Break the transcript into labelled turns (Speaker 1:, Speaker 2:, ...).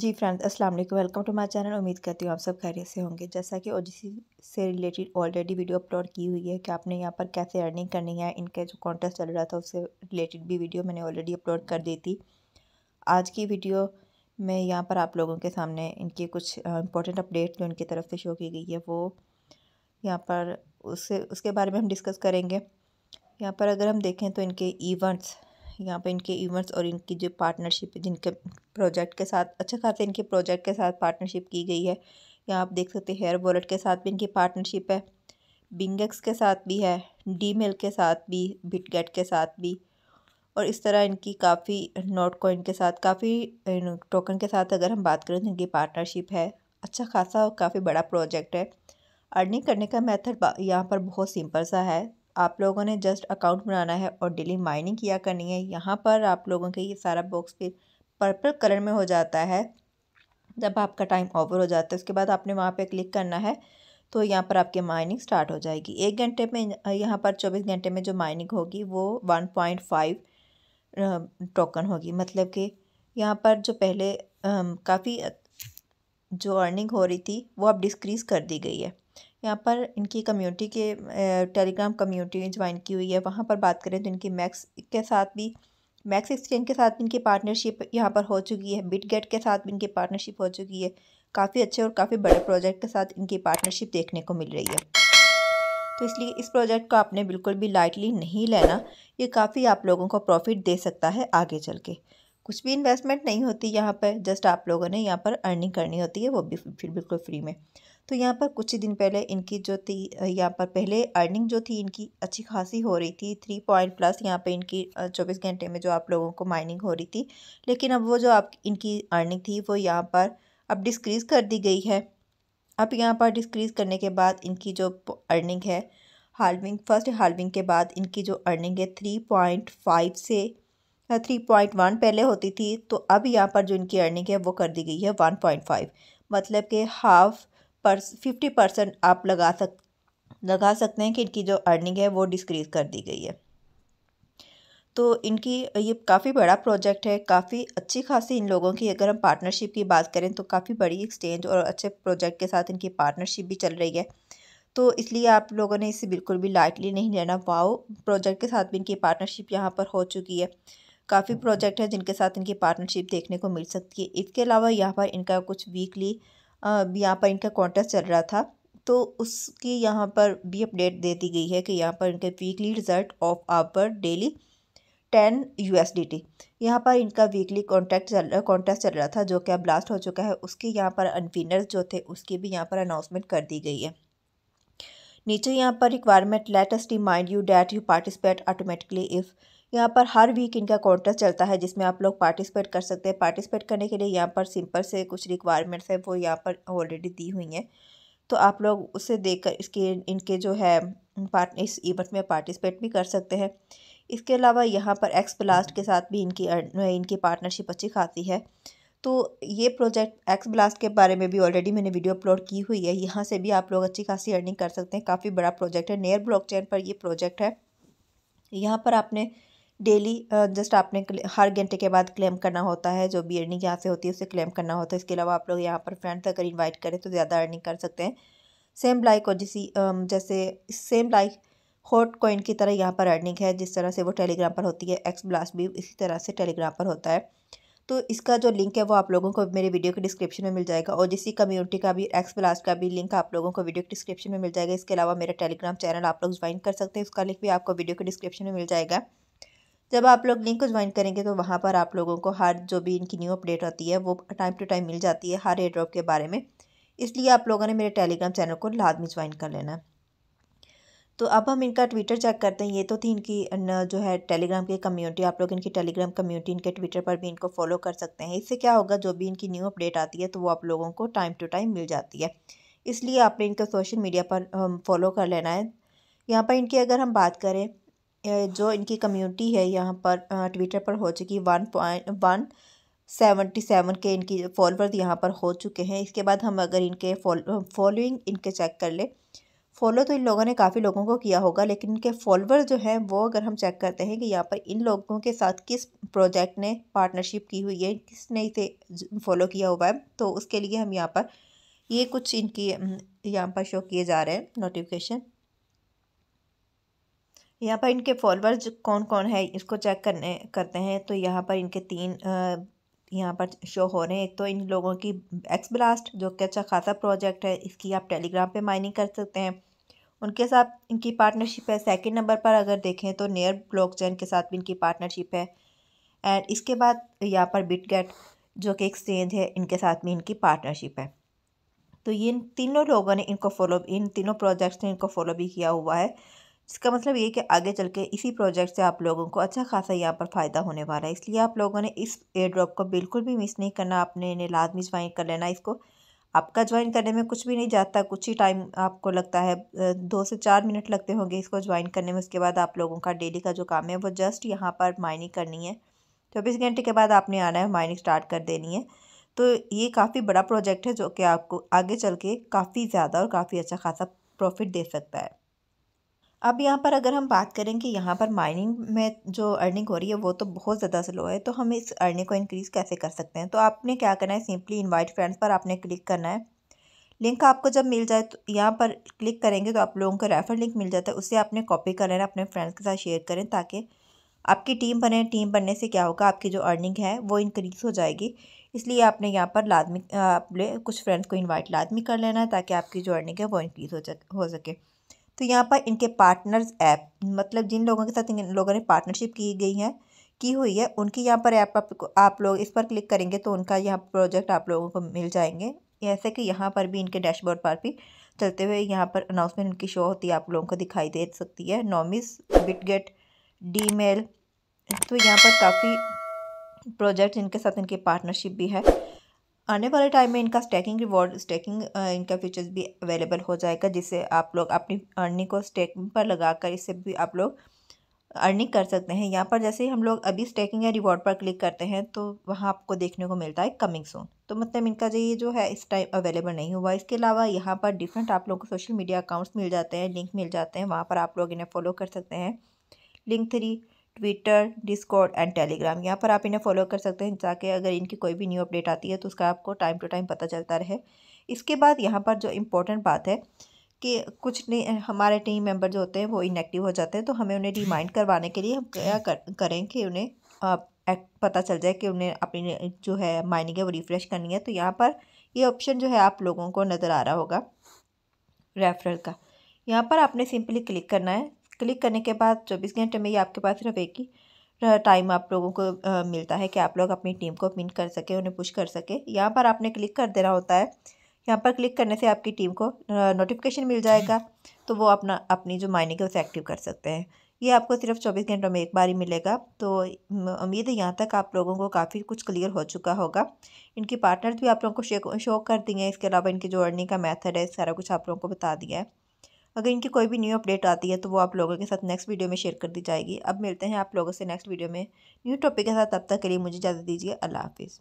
Speaker 1: जी friends अस्सलाम वालेकुम welcome to my channel उम्मीद करती हूँ आप सब खैरियत से होंगे जैसा कि ओ से रिलेटेड ऑलरेडी वीडियो अपलोड की हुई है कि आपने यहाँ पर कैसे अर्निंग करनी है इनके जो कॉन्टेस्ट चल रहा था उससे रिलेटेड भी वीडियो मैंने ऑलरेडी अपलोड कर दी थी आज की वीडियो में यहाँ पर आप लोगों के सामने इनके कुछ इंपॉर्टेंट अपडेट जो इनकी तरफ से शो की गई है वो यहाँ पर उससे उसके बारे में हम डिस्कस करेंगे यहाँ पर अगर हम देखें तो इनके इवेंट्स यहाँ पे इनके इवेंट्स और इनकी जो पार्टनरशिप है जिनके प्रोजेक्ट के साथ अच्छा खासा इनके प्रोजेक्ट के साथ पार्टनरशिप की गई है यहाँ आप देख सकते हैं हेयर वॉलेट के साथ भी इनकी पार्टनरशिप है बिंगक्स के साथ भी है डी मेल के साथ भी बिटगेट के साथ भी और इस तरह इनकी काफ़ी नोट कॉइन के साथ काफ़ी टोकन के साथ अगर हम बात करें तो इनकी पार्टनरशिप है अच्छा खासा और काफ़ी बड़ा प्रोजेक्ट है अर्निंग करने का मेथड यहाँ पर बहुत सिंपल सा है आप लोगों ने जस्ट अकाउंट बनाना है और डेली माइनिंग किया करनी है यहाँ पर आप लोगों के ये सारा बॉक्स फिर पर्पल कलर में हो जाता है जब आपका टाइम ओवर हो जाता है उसके बाद आपने वहाँ पे क्लिक करना है तो यहाँ पर आपकी माइनिंग स्टार्ट हो जाएगी एक घंटे में यहाँ पर चौबीस घंटे में जो माइनिंग होगी वो वन पॉइंट फाइव टोकन होगी मतलब कि यहाँ पर जो पहले काफ़ी जो अर्निंग हो रही थी वो अब डिस्क्रीज़ कर दी गई है यहाँ पर इनकी कम्युनिटी के टेलीग्राम कम्युनिटी ज्वाइन की हुई है वहाँ पर बात करें तो इनकी मैक्स के साथ भी मैक्स एक्सचेंज के साथ भी इनकी पार्टनरशिप यहाँ पर हो चुकी है गेट के साथ भी इनकी पार्टनरशिप हो चुकी है काफ़ी अच्छे और काफ़ी बड़े प्रोजेक्ट के साथ इनकी पार्टनरशिप देखने को मिल रही है तो इसलिए इस प्रोजेक्ट को आपने बिल्कुल भी लाइटली नहीं लेना ये काफ़ी आप लोगों को प्रॉफिट दे सकता है आगे चल के कुछ भी इन्वेस्टमेंट नहीं होती यहाँ पर जस्ट आप लोगों ने यहाँ पर अर्निंग करनी होती है वो भी फिर बिल्कुल फ्री में तो यहाँ पर कुछ ही दिन पहले इनकी जो थी यहाँ पर पहले अर्निंग जो थी इनकी अच्छी खासी हो रही थी थ्री पॉइंट प्लस यहाँ पे इनकी चौबीस घंटे में जो आप लोगों को माइनिंग हो रही थी लेकिन अब वो जो आप इनकी अर्निंग थी वो यहाँ पर अब डिस्क्रीज़ कर दी गई है अब यहाँ पर डिस्क्रीज़ करने के बाद इनकी जो अर्निंग है हालविंग फर्स्ट हालविंग के बाद इनकी जो अर्निंग है थ्री पॉइंट फाइव से थ्री पॉइंट वन पहले होती थी तो अब यहाँ पर जो इनकी अर्निंग है वो कर दी गई है वन पॉइंट फाइव मतलब कि हाफ पर फिफ्टी परसेंट आप लगा सक लगा सकते हैं कि इनकी जो अर्निंग है वो डिक्रीज कर दी गई है तो इनकी ये काफ़ी बड़ा प्रोजेक्ट है काफ़ी अच्छी खासी इन लोगों की अगर हम पार्टनरशिप की बात करें तो काफ़ी बड़ी एक्सचेंज और अच्छे प्रोजेक्ट के साथ इनकी पार्टनरशिप भी चल रही है तो इसलिए आप लोगों ने इसे बिल्कुल भी लाइटली नहीं लेना वाओ प्रोजेक्ट के साथ भी इनकी पार्टनरशिप यहाँ पर हो चुकी है काफ़ी प्रोजेक्ट हैं जिनके साथ इनकी पार्टनरशिप देखने को मिल सकती है इसके अलावा यहाँ पर इनका कुछ वीकली यहाँ पर इनका कॉन्टेस्ट चल रहा था तो उसकी यहाँ पर भी अपडेट दे दी गई है कि यहाँ पर इनके weekly result of our daily ten U S D T यहाँ पर इनका वीकली कॉन्टेक्ट चल रहा कॉन्टेस्ट चल रहा था जो कि अब लास्ट हो चुका है उसके यहाँ पर अनविनर्स जो थे उसकी भी यहाँ पर अनाउंसमेंट कर दी गई है नीचे यहाँ पर requirement latest the mind you that you participate automatically if यहाँ पर हर वीक इनका कॉन्टेस्ट चलता है जिसमें आप लोग पार्टिसिपेट कर सकते हैं पार्टिसिपेट करने के लिए यहाँ पर सिंपल से कुछ रिक्वायरमेंट्स हैं वो यहाँ पर ऑलरेडी दी हुई हैं तो आप लोग उसे कर इसके इनके जो है पार्ट इस इवेंट में पार्टिसिपेट भी कर सकते हैं इसके अलावा यहाँ पर एक्स ब्लास्ट के साथ भी इनकी इनकी पार्टनरशिप अच्छी खासी है तो ये प्रोजेक्ट एक्स ब्लास्ट के बारे में भी ऑलरेडी मैंने वीडियो अपलोड की हुई है यहाँ से भी आप लोग अच्छी खासी अर्निंग कर सकते हैं काफ़ी बड़ा प्रोजेक्ट है नेयर ब्लॉक पर ये प्रोजेक्ट है यहाँ पर आपने डेली जस्ट आपने हर घंटे के बाद क्लेम करना होता है जो भी अर्निंग यहाँ से होती है उसे क्लेम करना होता है इसके अलावा आप लोग यहाँ पर फ्रेंड्स अगर इन्वाइट करें तो ज़्यादा अर्निंग कर सकते हैं सेम लाइक और जिसी जैसे सेम लाइक हॉट कॉइन की तरह यहाँ पर अर्निंग है जिस तरह से वो टेलीग्राम पर होती है एक्स ब्लास्ट भी इसी तरह से टेलीग्राम पर होता है तो इसका जो लिंक है वो आप लोगों को मेरे वीडियो के डिस्क्रिप्शन में मिल जाएगा और जिसी कम्युनिटी का भी एक्स ब्लास्ट का भी लिंक आप लोगों को वीडियो के डिस्क्रिप्शन में मिल जाएगा इसके अलावा मेरा टेलीग्राम चैनल आप लोग ज्वाइन कर सकते हैं उसका लिंक भी आपको वीडियो के डिस्क्रिप्शन में मिल जाएगा जब आप लोग लिंक को ज्वाइन करेंगे तो वहाँ पर आप लोगों को हर जो भी इनकी न्यू अपडेट होती है वो टाइम टू टाइम मिल जाती है हर एयर के बारे में इसलिए आप लोगों ने मेरे टेलीग्राम चैनल को लादमी ज्वाइन कर लेना है तो अब हम इनका ट्विटर चेक करते हैं ये तो थी इनकी जो है टेलीग्राम की कम्युनिटी आप लोग इनकी टेलीग्राम कम्युनिटी इनके ट्विटर पर भी इनको फॉलो कर सकते हैं इससे क्या होगा जो भी इनकी न्यू अपडेट आती है तो वो आप लोगों को टाइम टू टाइम मिल जाती है इसलिए आपने इनका सोशल मीडिया पर फॉलो कर लेना है यहाँ पर इनकी अगर हम बात करें जो इनकी कम्युनिटी है यहाँ पर ट्विटर पर हो चुकी one point one seventy seven के इनकी फॉलोअर्स यहाँ पर हो चुके हैं इसके बाद हम अगर इनके फॉलोइंग इनके चेक कर ले फॉलो तो इन लोगों ने काफ़ी लोगों को किया होगा लेकिन इनके फॉलोअर जो हैं वो अगर हम चेक करते हैं कि यहाँ पर इन लोगों के साथ किस प्रोजेक्ट ने पार्टनरशिप की हुई है किसने इसे फॉलो किया हुआ है तो उसके लिए हम यहाँ पर ये कुछ इनकी यहाँ पर शो किए जा रहे हैं नोटिफिकेशन यहाँ पर इनके फॉलोअर्स कौन कौन है इसको चेक करने करते हैं तो यहाँ पर इनके तीन यहाँ पर शो हो रहे हैं एक तो इन लोगों की एक्स ब्लास्ट जो कि अच्छा खासा प्रोजेक्ट है इसकी आप टेलीग्राम पे माइनिंग कर सकते हैं उनके साथ इनकी पार्टनरशिप है सेकंड नंबर पर अगर देखें तो नियर ब्लॉक के साथ भी इनकी पार्टनरशिप है एंड इसके बाद यहाँ पर बिटगेट जो कि एक्सचेंज है इनके साथ में इनकी पार्टनरशिप है तो ये इन तीनों लोगों ने इनको फॉलो इन तीनों प्रोजेक्ट्स ने इनको फॉलो भी किया हुआ है इसका मतलब ये कि आगे चल के इसी प्रोजेक्ट से आप लोगों को अच्छा खासा यहाँ पर फ़ायदा होने वाला है इसलिए आप लोगों ने इस एयर ड्रॉप को बिल्कुल भी मिस नहीं करना आपने इन्हें लाजमी ज्वाइन कर लेना इसको आपका ज्वाइन करने में कुछ भी नहीं जाता कुछ ही टाइम आपको लगता है दो से चार मिनट लगते होंगे इसको ज्वाइन करने में उसके बाद आप लोगों का डेली का जो काम है वो जस्ट यहाँ पर माइनिंग करनी है चौबीस घंटे के बाद आपने आना है माइनिंग स्टार्ट कर देनी है तो ये काफ़ी बड़ा प्रोजेक्ट है जो कि आपको आगे चल के काफ़ी ज़्यादा और काफ़ी अच्छा खासा प्रॉफिट दे सकता है अब यहाँ पर अगर हम बात करें कि यहाँ पर माइनिंग में जो अर्निंग हो रही है वो तो बहुत ज़्यादा स्लो है तो हम इस अर्निंग को इंक्रीज़ कैसे कर सकते हैं तो आपने क्या करना है सिंपली इनवाइट फ्रेंड्स पर आपने क्लिक करना है लिंक आपको जब मिल जाए तो यहाँ पर क्लिक करेंगे तो आप लोगों को रेफर लिंक मिल जाता है उसे आपने कॉपी कर लेना अपने फ्रेंड्स के साथ शेयर करें ताकि आपकी टीम बने टीम बनने से क्या होगा आपकी जो अर्निंग है वो इंक्रीज़ हो जाएगी इसलिए आपने यहाँ पर लादमी अपने कुछ फ्रेंड्स को इन्वाइट लादमी कर लेना है ताकि आपकी जो अर्निंग है वो इंक्रीज़ हो जा हो सके तो यहाँ पर इनके पार्टनर्स ऐप मतलब जिन लोगों के साथ इन लोगों ने पार्टनरशिप की गई है की हुई है उनकी यहाँ पर ऐप आप, लोग इस पर क्लिक करेंगे तो उनका यहाँ प्रोजेक्ट आप लोगों को मिल जाएंगे ऐसे कि यहाँ पर भी इनके डैशबोर्ड पर भी चलते हुए यहाँ पर अनाउंसमेंट इनकी शो होती है आप लोगों को दिखाई दे सकती है नॉमिस बिटगेट डी मेल तो यहाँ पर काफ़ी प्रोजेक्ट इनके साथ इनकी पार्टनरशिप भी है आने वाले टाइम में इनका स्टैकिंग रिवॉर्ड स्टैकिंग इनका फीचर्स भी अवेलेबल हो जाएगा जिससे आप लोग अपनी अर्निंग को स्टैकिंग पर लगाकर इससे भी आप लोग अर्निंग कर सकते हैं यहाँ पर जैसे ही हम लोग अभी स्टैकिंग या रिवॉर्ड पर क्लिक करते हैं तो वहाँ आपको देखने को मिलता है कमिंग सोन तो मतलब इनका जो ये जो है इस टाइम अवेलेबल नहीं हुआ इसके अलावा यहाँ पर डिफरेंट आप लोगों को सोशल मीडिया अकाउंट्स मिल जाते हैं लिंक मिल जाते हैं वहाँ पर आप लोग इन्हें फॉलो कर सकते हैं link three Twitter Discord and Telegram यहाँ पर आप इन्हें फॉलो कर सकते हैं ताकि अगर इनकी कोई भी न्यू अपडेट आती है तो उसका आपको टाइम टू टाइम पता चलता रहे इसके बाद यहाँ पर जो इम्पोर्टेंट बात है कि कुछ नहीं हमारे टीम मेंबर जो होते हैं वो इनएक्टिव हो जाते हैं तो हमें उन्हें रिमाइंड करवाने के लिए हम क्या कर, करें कि उन्हें पता चल जाए कि उन्हें अपनी जो है माइनिंग है वो रिफ़्रेश करनी है तो यहाँ पर ये ऑप्शन जो है आप लोगों को नज़र आ रहा होगा रेफरल का यहाँ पर आपने सिंपली क्लिक करना है क्लिक करने के बाद चौबीस घंटे में ये आपके पास सिर्फ एक ही टाइम आप लोगों को आ, मिलता है कि आप लोग अपनी टीम को पिन कर सके उन्हें पुश कर सके यहाँ पर आपने क्लिक कर देना होता है यहाँ पर क्लिक करने से आपकी टीम को नोटिफिकेशन मिल जाएगा तो वो अपना अपनी जो माइनिंग है उसे एक्टिव कर सकते हैं ये आपको सिर्फ चौबीस घंटों में एक बार ही मिलेगा तो उम्मीद है यहाँ तक आप लोगों को काफ़ी कुछ क्लियर हो चुका होगा इनकी पार्टनर्स भी आप लोगों को शो कर दिए हैं इसके अलावा इनकी जो अर्निंग का मेथड है सारा कुछ आप लोगों को बता दिया है अगर इनकी कोई भी न्यू अपडेट आती है तो वो आप लोगों के साथ नेक्स्ट वीडियो में शेयर कर दी जाएगी अब मिलते हैं आप लोगों से नेक्स्ट वीडियो में न्यू टॉपिक के साथ तब तक के लिए मुझे इजाज़त दीजिए अल्लाह हाफिज़